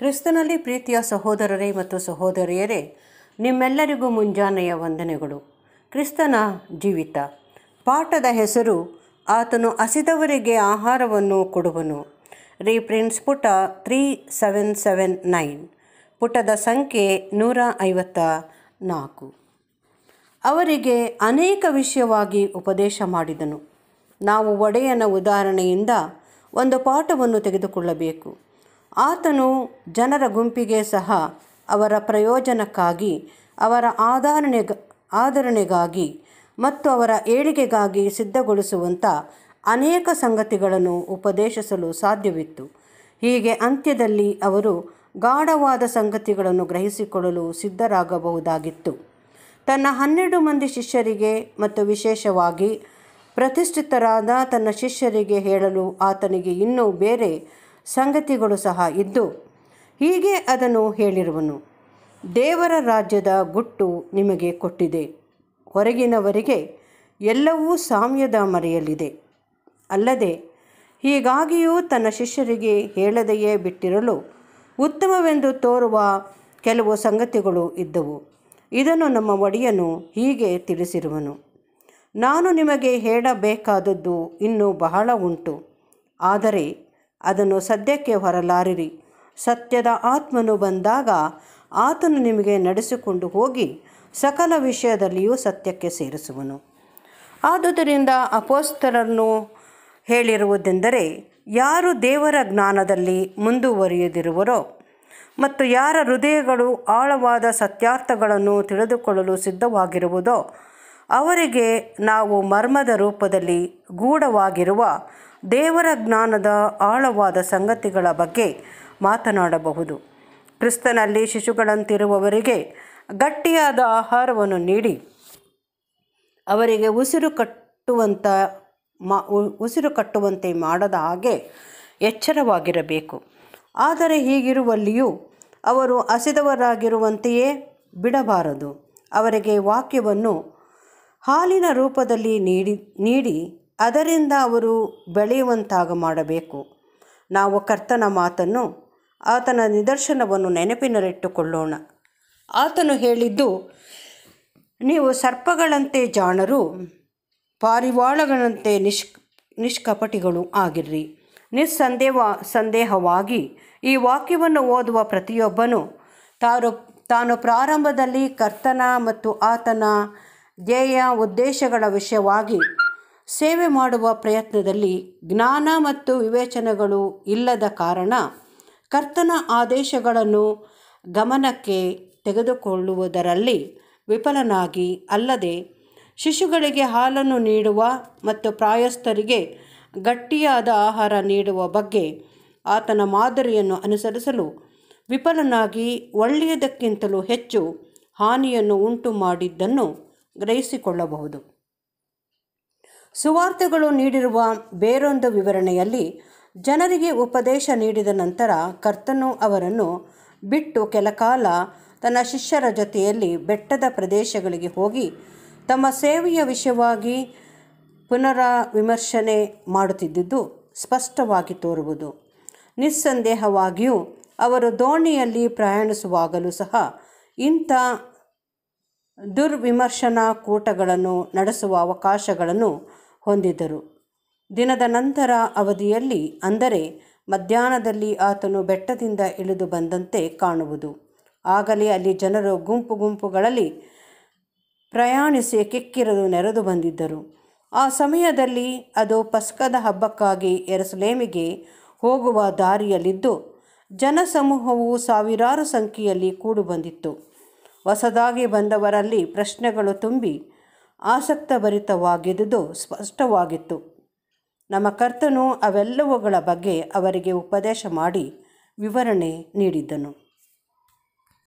ಕ್ರಿಸ್ತನಲ್ಲಿ ಪ್ರೀತಿಯ ಸಹೋದರರೇ ಮತ್ತು ಸಹೋದರಿಯರೇ ನಿಮ್ಮೆಲ್ಲರಿಗೂ ಮುಂಜಾನೆಯ ವಂದನೆಗಳು ಕ್ರಿಸ್ತನ ಜೀವಿತ ಪಾಠದ ಹೆಸರು ಆತನು ಹಸಿದವರಿಗೆ ಆಹಾರವನ್ನು ಕೊಡುವನು ರೀಪ್ರಿಂಟ್ಸ್ ಪುಟ ತ್ರೀ ಸೆವೆನ್ ಸೆವೆನ್ ನೈನ್ ಪುಟದ ಸಂಖ್ಯೆ ನೂರ ಐವತ್ತ ನಾಲ್ಕು ಅವರಿಗೆ ಅನೇಕ ವಿಷಯವಾಗಿ ಉಪದೇಶ ಮಾಡಿದನು ನಾವು ಒಡೆಯನ ಉದಾಹರಣೆಯಿಂದ ಒಂದು ಪಾಠವನ್ನು ತೆಗೆದುಕೊಳ್ಳಬೇಕು ಆತನು ಜನರ ಗುಂಪಿಗೆ ಸಹ ಅವರ ಪ್ರಯೋಜನಕ್ಕಾಗಿ ಅವರ ಆಧರಣೆ ಆಧರಣೆಗಾಗಿ ಮತ್ತು ಅವರ ಏಳಿಗೆಗಾಗಿ ಸಿದ್ಧಗೊಳಿಸುವಂಥ ಅನೇಕ ಸಂಗತಿಗಳನ್ನು ಉಪದೇಶಿಸಲು ಸಾಧ್ಯವಿತ್ತು ಹೀಗೆ ಅಂತ್ಯದಲ್ಲಿ ಅವರು ಗಾಢವಾದ ಸಂಗತಿಗಳನ್ನು ಗ್ರಹಿಸಿಕೊಳ್ಳಲು ಸಿದ್ಧರಾಗಬಹುದಾಗಿತ್ತು ತನ್ನ ಹನ್ನೆರಡು ಮಂದಿ ಶಿಷ್ಯರಿಗೆ ಮತ್ತು ವಿಶೇಷವಾಗಿ ಪ್ರತಿಷ್ಠಿತರಾದ ತನ್ನ ಶಿಷ್ಯರಿಗೆ ಹೇಳಲು ಆತನಿಗೆ ಇನ್ನೂ ಬೇರೆ ಸಂಗತಿಗಳು ಸಹ ಇದ್ದು ಹೀಗೆ ಅದನ್ನು ಹೇಳಿರುವನು ದೇವರ ರಾಜ್ಯದ ಗುಟ್ಟು ನಿಮಗೆ ಕೊಟ್ಟಿದೆ ಹೊರಗಿನವರಿಗೆ ಎಲ್ಲವೂ ಸಾಮ್ಯದ ಮರೆಯಲಿದೆ ಅಲ್ಲದೆ ಹೀಗಾಗಿಯೂ ತನ್ನ ಶಿಷ್ಯರಿಗೆ ಹೇಳದೆಯೇ ಬಿಟ್ಟಿರಲು ಉತ್ತಮವೆಂದು ತೋರುವ ಕೆಲವು ಸಂಗತಿಗಳು ಇದ್ದವು ಇದನ್ನು ನಮ್ಮ ಒಡೆಯನು ಹೀಗೆ ತಿಳಿಸಿರುವನು ನಾನು ನಿಮಗೆ ಹೇಳಬೇಕಾದದ್ದು ಇನ್ನೂ ಬಹಳ ಉಂಟು ಆದರೆ ಅದನ್ನು ಸದ್ಯಕ್ಕೆ ಹೊರಲಾರಿರಿ ಸತ್ಯದ ಆತ್ಮನು ಬಂದಾಗ ಆತನು ನಿಮಗೆ ನಡೆಸಿಕೊಂಡು ಹೋಗಿ ಸಕಲ ವಿಷಯದಲ್ಲಿಯೂ ಸತ್ಯಕ್ಕೆ ಸೇರಿಸುವನು ಆದುದರಿಂದ ಅಪೋಸ್ತರನ್ನು ಹೇಳಿರುವುದೆಂದರೆ ಯಾರು ದೇವರ ಜ್ಞಾನದಲ್ಲಿ ಮುಂದುವರಿಯದಿರುವರೋ ಮತ್ತು ಯಾರ ಹೃದಯಗಳು ಆಳವಾದ ಸತ್ಯಾರ್ಥಗಳನ್ನು ತಿಳಿದುಕೊಳ್ಳಲು ಸಿದ್ಧವಾಗಿರುವುದೋ ಅವರಿಗೆ ನಾವು ಮರ್ಮದ ರೂಪದಲ್ಲಿ ಗೂಢವಾಗಿರುವ ದೇವರ ಜ್ಞಾನದ ಆಳವಾದ ಸಂಗತಿಗಳ ಬಗ್ಗೆ ಮಾತನಾಡಬಹುದು ಕ್ರಿಸ್ತನಲ್ಲಿ ಶಿಶುಗಳಂತಿರುವವರಿಗೆ ಗಟ್ಟಿಯಾದ ಆಹಾರವನ್ನು ನೀಡಿ ಅವರಿಗೆ ಉಸಿರು ಕಟ್ಟುವಂಥ ಉಸಿರು ಕಟ್ಟುವಂತೆ ಮಾಡದ ಹಾಗೆ ಎಚ್ಚರವಾಗಿರಬೇಕು ಆದರೆ ಹೀಗಿರುವಲ್ಲಿಯೂ ಅವರು ಹಸಿದವರಾಗಿರುವಂತೆಯೇ ಬಿಡಬಾರದು ಅವರಿಗೆ ವಾಕ್ಯವನ್ನು ಹಾಲಿನ ರೂಪದಲ್ಲಿ ನೀಡಿ ನೀಡಿ ಅದರಿಂದ ಅವರು ಬೆಳೆಯುವಂತಾಗ ಮಾಡಬೇಕು ನಾವು ಕರ್ತನ ಮಾತನ್ನು ಆತನ ನಿದರ್ಶನವನ್ನು ನೆನಪಿನಲ್ಲಿಟ್ಟುಕೊಳ್ಳೋಣ ಆತನು ಹೇಳಿದ್ದು ನೀವು ಸರ್ಪಗಳಂತೆ ಜಾಣರು ಪಾರಿವಾಳಗಳಂತೆ ನಿಷ್ ನಿಷ್ಕಪಟಿಗಳು ಆಗಿರ್ರಿ ನಿಸ್ಸಂದೇಹ ಸಂದೇಹವಾಗಿ ಈ ವಾಕ್ಯವನ್ನು ಓದುವ ಪ್ರತಿಯೊಬ್ಬನು ತಾನು ತಾನು ಪ್ರಾರಂಭದಲ್ಲಿ ಕರ್ತನ ಮತ್ತು ಆತನ ಧ್ಯೇಯ ಉದ್ದೇಶಗಳ ವಿಷಯವಾಗಿ ಸೇವೆ ಮಾಡುವ ಪ್ರಯತ್ನದಲ್ಲಿ ಜ್ಞಾನ ಮತ್ತು ವಿವೇಚನೆಗಳು ಇಲ್ಲದ ಕಾರಣ ಕರ್ತನ ಆದೇಶಗಳನ್ನು ಗಮನಕ್ಕೆ ತೆಗೆದುಕೊಳ್ಳುವುದರಲ್ಲಿ ವಿಫಲನಾಗಿ ಅಲ್ಲದೆ ಶಿಶುಗಳಿಗೆ ಹಾಲನ್ನು ನೀಡುವ ಮತ್ತು ಪ್ರಾಯಸ್ಥರಿಗೆ ಗಟ್ಟಿಯಾದ ಆಹಾರ ನೀಡುವ ಬಗ್ಗೆ ಆತನ ಮಾದರಿಯನ್ನು ಅನುಸರಿಸಲು ವಿಫಲನಾಗಿ ಒಳ್ಳೆಯದಕ್ಕಿಂತಲೂ ಹೆಚ್ಚು ಹಾನಿಯನ್ನು ಉಂಟು ಮಾಡಿದ್ದನ್ನು ಗ್ರಹಿಸಿಕೊಳ್ಳಬಹುದು ಸುವಾರ್ತೆಗಳು ನೀಡಿರುವ ಬೇರೊಂದು ವಿವರಣೆಯಲ್ಲಿ ಜನರಿಗೆ ಉಪದೇಶ ನೀಡಿದ ನಂತರ ಕರ್ತನು ಅವರನ್ನು ಬಿಟ್ಟು ಕೆಲಕಾಲ ತನ್ನ ಶಿಷ್ಯರ ಜೊತೆಯಲ್ಲಿ ಬೆಟ್ಟದ ಪ್ರದೇಶಗಳಿಗೆ ಹೋಗಿ ತಮ್ಮ ಸೇವೆಯ ವಿಷಯವಾಗಿ ಪುನರ ವಿಮರ್ಶನೆ ಮಾಡುತ್ತಿದ್ದುದು ಸ್ಪಷ್ಟವಾಗಿ ತೋರುವುದು ನಿಸ್ಸಂದೇಹವಾಗಿಯೂ ಅವರು ದೋಣಿಯಲ್ಲಿ ಪ್ರಯಾಣಿಸುವಾಗಲೂ ಸಹ ಇಂಥ ದುರ್ವಿಮರ್ಶನಾ ಕೂಟಗಳನ್ನು ನಡೆಸುವ ಅವಕಾಶಗಳನ್ನು ಹೊಂದಿದ್ದರು ದಿನದ ನಂತರ ಅವಧಿಯಲ್ಲಿ ಅಂದರೆ ಮಧ್ಯಾಹ್ನದಲ್ಲಿ ಆತನು ಬೆಟ್ಟದಿಂದ ಇಳಿದು ಬಂದಂತೆ ಕಾಣುವುದು ಆಗಲೇ ಅಲ್ಲಿ ಜನರು ಗುಂಪು ಗುಂಪುಗಳಲ್ಲಿ ಪ್ರಯಾಣಿಸಿ ಕಿಕ್ಕಿರಲು ನೆರೆದು ಬಂದಿದ್ದರು ಆ ಸಮಯದಲ್ಲಿ ಅದು ಪಸ್ಕದ ಹಬ್ಬಕ್ಕಾಗಿ ಎರಸಲೇಮಿಗೆ ಹೋಗುವ ದಾರಿಯಲ್ಲಿದ್ದು ಜನಸಮೂಹವು ಸಾವಿರಾರು ಸಂಖ್ಯೆಯಲ್ಲಿ ಕೂಡು ಬಂದಿತ್ತು ಹೊಸದಾಗಿ ಬಂದವರಲ್ಲಿ ಪ್ರಶ್ನೆಗಳು ತುಂಬಿ ಆಸಕ್ತಭರಿತವಾಗಿದ್ದುದು ಸ್ಪಷ್ಟವಾಗಿತ್ತು ನಮ್ಮ ಕರ್ತನು ಅವೆಲ್ಲವುಗಳ ಬಗ್ಗೆ ಅವರಿಗೆ ಉಪದೇಶ ಮಾಡಿ ವಿವರಣೆ ನೀಡಿದ್ದನು